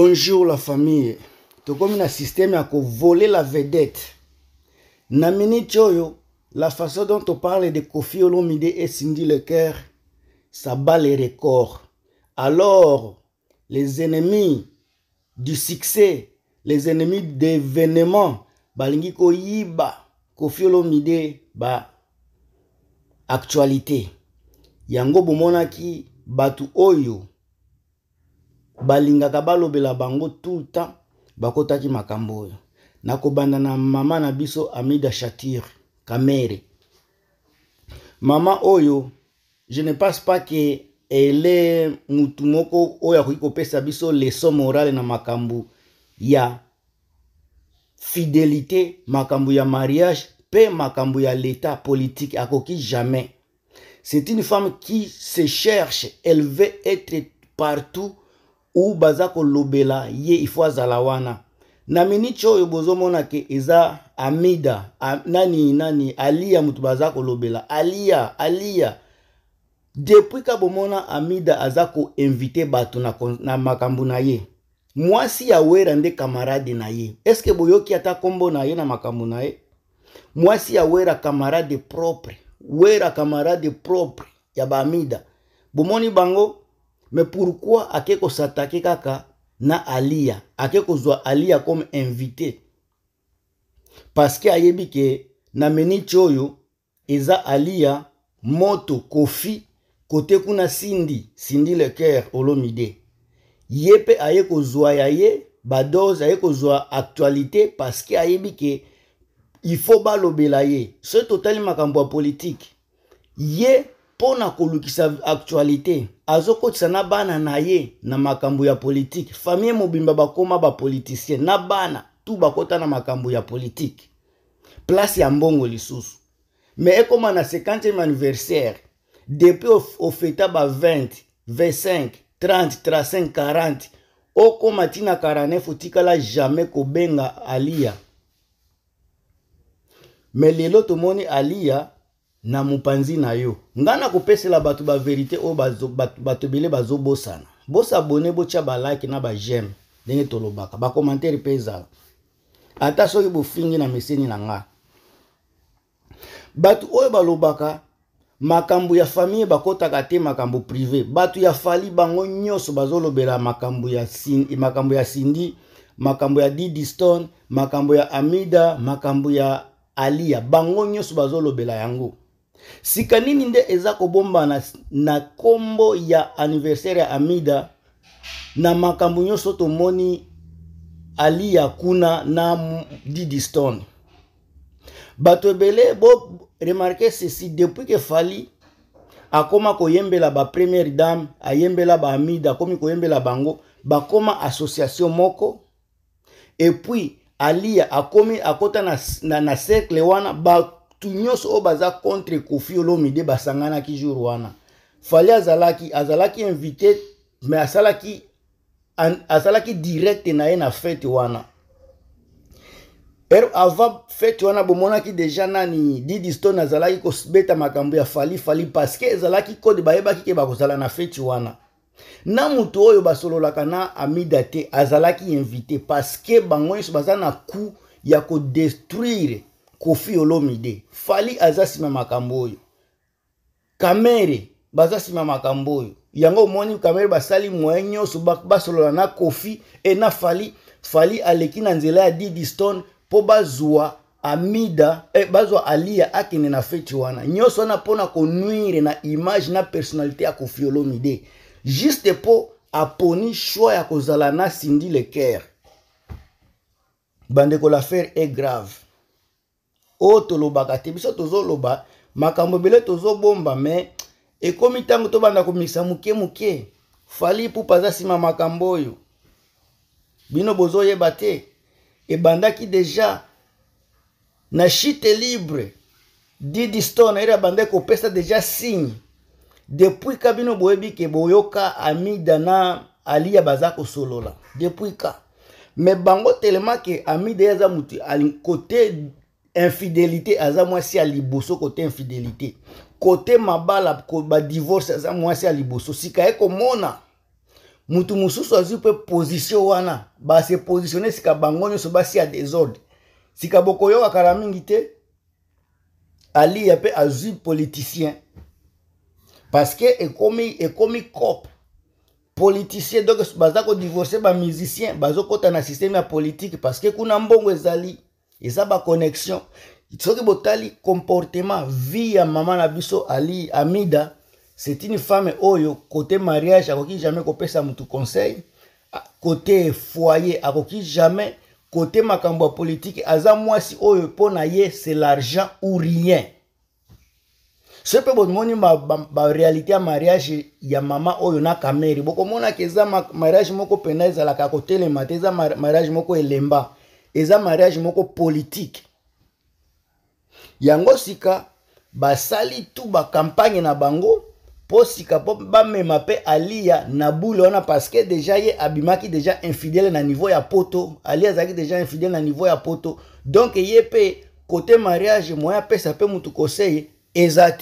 bonjour la famille comme un système à voler la vedette na minute la façon dont on parle de kofi olomide et le coeur ça bat les records alors les ennemis du succès les ennemis d'événements balingi koyiba kofi olomide ba actualité yango qui batu oyo balingaka balobela bango tout le temps bakotaki makambo oyo nakobanda na mama na biso amida shatir kamere mama oyo je ne pense pas ke ele mutu moko oyo akoki kopesa biso leson morale na makambo ya fidelité makambo ya mariage mpe makambo ya l'état politique akoki jamais c'est une femme qui se cherche elle veut être partout oyo baza kolobela ye ifo azala wana na miniti oyo bozomona ke eza amida a, nani nani aliya moto baza kolobela aliya aliya depuis ka bomona amida aza koinvite bato na, na makambo na ye mwasi ya wera nde kamarade na ye eske boyoki ata nkombo na ye na makambo na ye mwasi ya wera kamarade propre wera kamarade propre ya baamida bomoni bango me pourquoi ake kosatake kaka na aliya ake kozwa aliya comme invité parceke ayebi ke na meniti oyo eza aliya moto kofi kote kuna sindi sindi le coeur olomide ye mpe aye kozwa ya ye badose aye kozwa actualité parceke ayebi ke ifo balobela ye soki totali makambo ya politike ye mpo na kolukisa aktualité azokotisa na bana na ye na makambo ya politike famille mobimba bakóma bapoliticien na bana tu bakóta na makambo ya politike place ya mbongo lisusu me ekóma na 50e anniversaire depuis ofeta ba 20 25 30 35 40 okóma ntina 49 otikala jamais kobenga aliya me lelo tomoni aliya na mopanzi na yo ngai nakopesela bato baverité oyo bato ebele bazobosana bosabone botya balike na bageme ndenge tolobaka bakomantere mpe ezala ata soki bofingi na meseni na nga bato oyo balobaka makambo ya famille bakɔtaka te makambo privé bato ya fali bango nyonso bazolobela makambo ya sindi makambo ya, sindi, makambo ya didiston makambo ya amida makambo ya aliya bango nyonso bazolobela yango sika nini nde eza kobombana na nkombo ya aniversaire ya amida na makambo nyonso tomoni aliya kuna na didi stone bato ebele boremarke ceci depuis ke fali akoma koyembela bapremiere dame ayembela baamida akomi koyembela bango bakoma association moko epuis aliya akomi akota na, na, na cercle wana ba, bato nyonso oyo baza contre kofi olomide basanganaki jour wana fali azalaki azalaki invité me asalaki azalaki directe na ye na fete wana er, avant fete wana bomonaki deja nani didi stone azalaki kobeta makambo ya fali fali parceke ezalaki kode bayebaki ke bakozala na fete wana na moto oyo basololaka na amida te azalaki invité parceke bango nyonso baza na ku ya kodestruire kofi olomide fali aza nsima makambo oyo kamere baza nsima makambo oyo yango omoni kamere basali moye nyonso basolola na kofi e na fali fali aleki na nzela ya didi stone mpo bazwa amida eh, bazwa aliya akende na feti wana nyonso wana mpona konwire na image na personalité ya kofi olomide juste mpo aponi shwa ya kozala na sindi le caire bandeko l'affaire est grave oyo oh, tolobaka te biso tozoloba makambo ebele tozobomba me ekomi ntango tobanda komikisa moke moke fali pupa aza nsima makambo oyo bino bozoyeba te ebandaki deja na chite libre didi stone ayiri abandaki kopesa deja signe depuis ka bino boyebi ke boyoka amida na aliya baza kosolola depuis ka me bango telema ke amida ye aza motu kote infidélité aza mwasi ya liboso côté infidélité côté mabala ba divorce aza mwasi sika ye komona mutu mususu azu mpe position wana se si sika bango ba basi ya désordre sika bokoyo kala mingi te ya mpe azu politicien komi ekomi ekomi cope politicien donc baza musicien politique bazokɔta na systeme ya parce que kuna mbongo zali. eza baconnexion soki botali comportement vie ya mama na biso ali amida c'est une femme oyo côté mariage akoki jamais kopesa motu conseil ah, côté foyer akoki jamais côté makambo ya politike aza mwasi oyo mpo na ye c'est l'argent ou rien so mpe bomoni barealité ya mariage ya mama oyo na kameri bokomonaka eza mariage moko mpena ezalaka kotelema te eza mariage moko elemba eza mariage moko politique. yango sika basali tu campagne na bango mpo sika po bamema mpe aliya na bule wana parceke deja ye abimaki deja infidèle na niveau ya poto aliya azalaki déjà infidele na niveau ya poto donk ye mpe kote mariage moya apesa mpe mutu koseye eza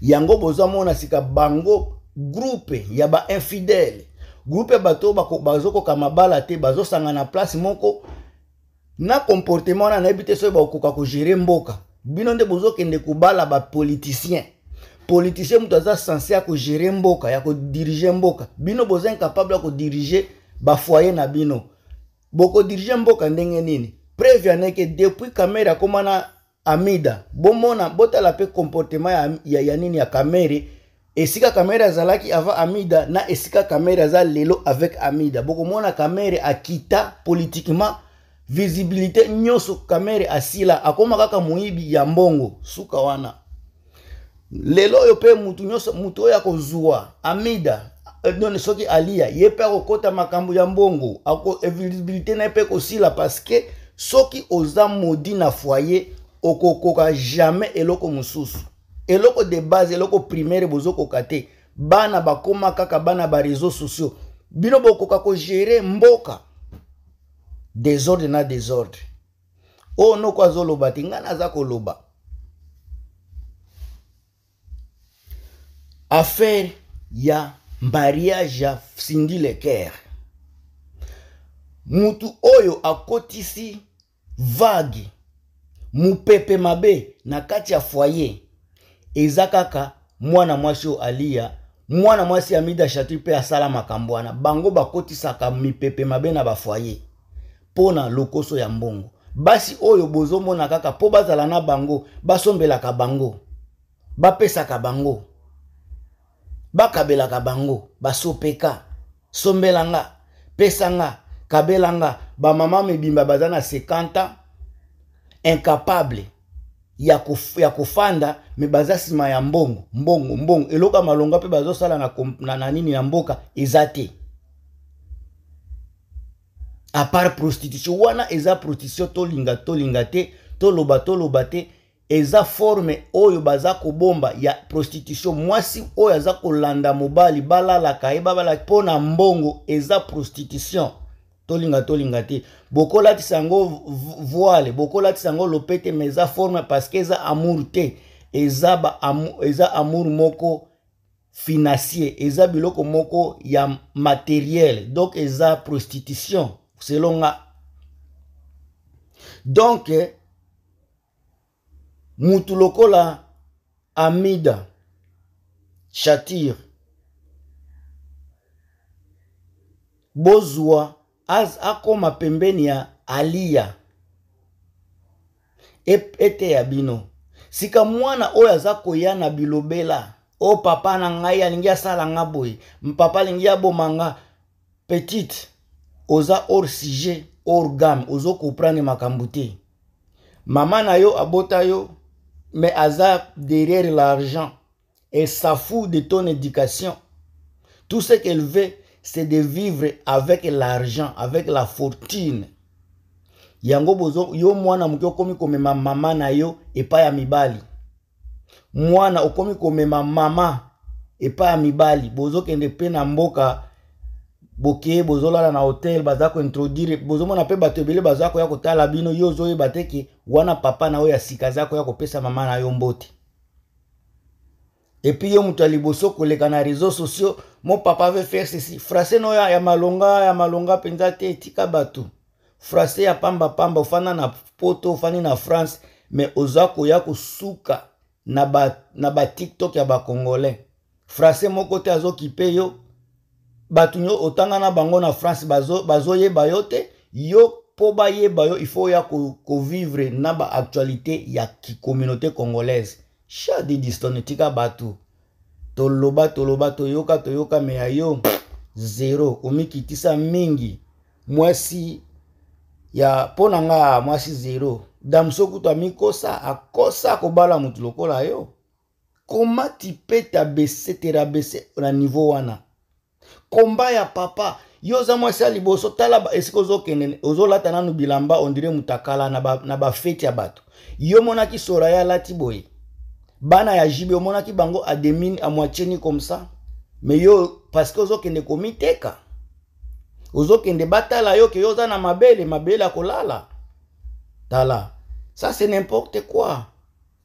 yango yango mona sika bango groupe ya bainfidele groupe ya bato oyo bazokoka mabala te bazosangana place moko na comportement wana nayebi te soki bakoka kogere mboka bino nde bozokende kobala bapoliticien politicien moto aza sense ya kogere mboka ya kodirige mboka bino boza incapable ya kodirige bafoye na bino bokodirige mboka ndenge nini preve ya ndenge depuis kamere akóma na amida bomona botala mpe comportement ya, ya, ya nini ya kamere esika kamere azalaki avant amida na esika kamere aza lelo avec amida bokomona kamere akita politiquement visibilité nyonso kamere asila akoma kaka moyibi ya mbongo suka wana lelo oyo mpe mutu nyonso mutu oyo akozwa amida don eh, soki alia ye mpe akokɔta makambo ya mbongo eh, visibilité na ye mpe ekosila parceke soki oza modi na foyer okokoka jamais eloko mosusu eloko de base eloko primaire bozokoka te bana bakóma kaka bana bareseau sociaux bino bokoka kogere mboka desordre na desordre oyo oh, noko azoloba te ngai naza koloba affaire ya mariage ya sindi lecaire mutu oyo akotisi vague mopepe mabe na kati ya foyer eza kaka mwana mwasi oyo aliya mwana mwasi ya mida chatri mpe asala makambo wana bango bakotisaka mipepe mabe na bafoyer mpo na lokoso ya mbongo basi oyo bozomona kaka mpo bazala na bango basombelaka bango bapesaka bango bakabelaka bango basopeka sombelanga pesanga kabelanga bamama mibimba baza na 50 ans incapable ya, kuf, ya kofanda me baza sima ya mbongo mbongo mbongo eloko ya malongo mpe bazosala na, na, na nini ya mboka eza te apart prostitution wana eza prostitution tolinga tolinga te toloba toloba te eza forme oyo baza kobomba ya prostitution mwasi oyo aza kolanda mobali balalaka ye babalaki mpo na mbongo eza prostitution tolinga tolinga te bokolatisa yango voile bokolatisa yango lopete me eza forme que eza amour te eza, amu, amour moko financier eza biloko moko ya matériel. donc eza prostitution selon nga donc mutu lokola amida Chatir. bozwa az akoma pembeni ya aliya ete ya bino sika mwana oya za Zakoya na bilobela o papa na ngai alingi salanga nga mpapa bo manga petite oza hors sujet hors game ozokomprendre makambo mama na yo abota yo mais aza derrière l'argent sa fou de ton éducation tout ce qu'elle veut c'est de vivre avec l'argent, avec la fortune. Yango bozo yo mwana komi kome ma mama na yo pa ya mibali. Mwana okomi ma mama pa ya mibali. Bozokende pe na mboka boke lana na hotel baza introduire bozomona pe bato bele baza koya la bino yo zo bateki, bateke wana papa na oyo sikaza sika zako yako pesa mama na yo mbote epuis ye moto ya liboso koleka na réseau sociaux mo papa ave faire ceci frase no ya, ya malonga ya malonga mpenza te etika bato frase ya pambapamba ofanda na poto ofandi na france me oza koya kosuka na batiktok ba ya bacongolais frase moko te azokipe yo bato nyo otanga na bango na france bazoyeba bazo yo te yo mpo bayeba yo ifo oya kovivre ko na baactualité ya communauté congolaise sha didistone tika bato toloba toloba toyoka toyoka me ya yo zero omikitisa mingi mwasi ya mpo na nga mwasi zero damu sokutu amikosa akosa kobala motu lokola yo koma ti mpe ta bese terabese na nivo wana komba ya papa yo oza mwasi ya liboso tala esika ozokende ozolata nanu bilamba ondire motu akala na bafeti ba ya bato yo monaki soraya alati boye bana ya mona omonaki bango moitié amwacheni comme ça mais yo parceke ozokende komiteka ozokende batala yo ke yo oza na mabele mabele akolala tala ça c'est n'importe quoi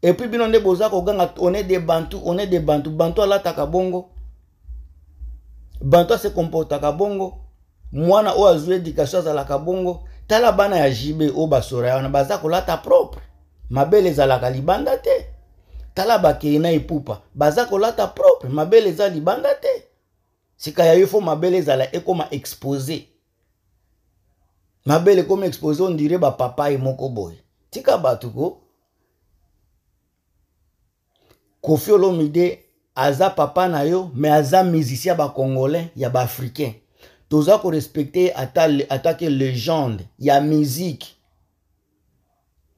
Et bino nde boza koganga on est de bantu on est de bantu bantu alataka bongo bantu asekomportaka bongo mwana oyo azwi edikation azalaka bongo tala bana ya jibe oyo basora ya wana baza ta propre mabele ezalaka libanda te Talaba bakei na epupa baza kolata propre mabele eza libanda te sika ya yo Ma mabele exposé ekoma expose mabele ekoma expose papa e moko boy tika tu ko kofi olomide aza papa na yo me aza musicien congolais ya africain. toza respecte ata, atake legende ya musique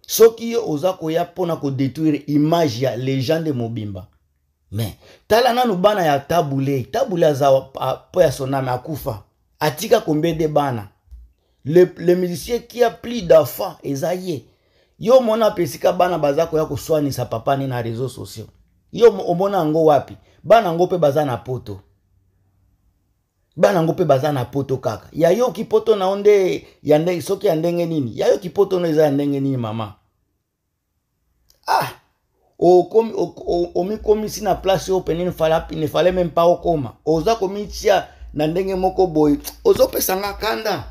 soki ye oza koya mpona kodétruire image ya legende mobimba me tala nanu bana ya tabule tabule aza mpo ya soname akufa atika combien bana le, le musicien qui a plus d'enfants eza ye yo omona apesika bana baza koya koswanisa papa na réseau sociaux yo omona yango wapi bana yango mpe baza na poto bana yango mpe baza na poto kaka yayoki poto na nde soki ya ndenge nini yayoki poto no eza ya ndenge nini mama ah omikomisi na place oyo pene nefale me mpa okoma oza komitia na ndenge moko boye ozopesa nga kanda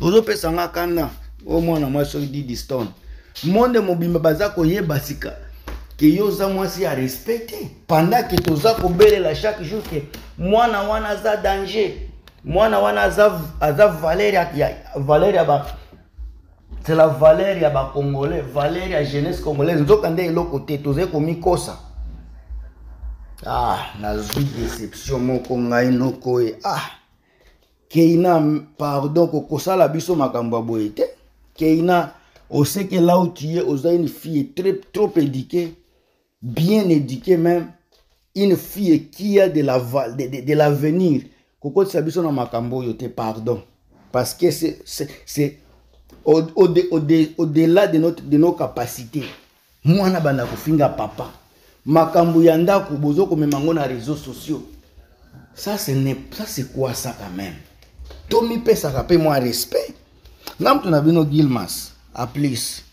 ozopesa nga kanda o mwana mwasi oyo didi stone monde mobimba baza koyeba sika ke yo oza mwasi ya respect te panda ke toza kobelela chaque jour ke mwana wana aza danger mwana wana aza valeur ya, ya, valeur ya ba C'est valeur ya bacongolais valeur ya jeunesse congolaise nzoka nde eloko te tozali ça ah la déception moko ngai nokoye ah keina pardon kokosala biso makambo ya boye te keina sait que là où tu es, a une fille très, trop éduquée, bien éduquée même, une fille qui a de l'avenir. La, de, de, de l'avenir. Koko biso na Makambo, pardon. Parce que c'est au-delà au de, au de, de notre, de nos capacités je suis papa Je ya ndako bozo komema na réseaux sociaux ça c'est quoi ça quand même un moi respect nga moto na bino gilmas aplis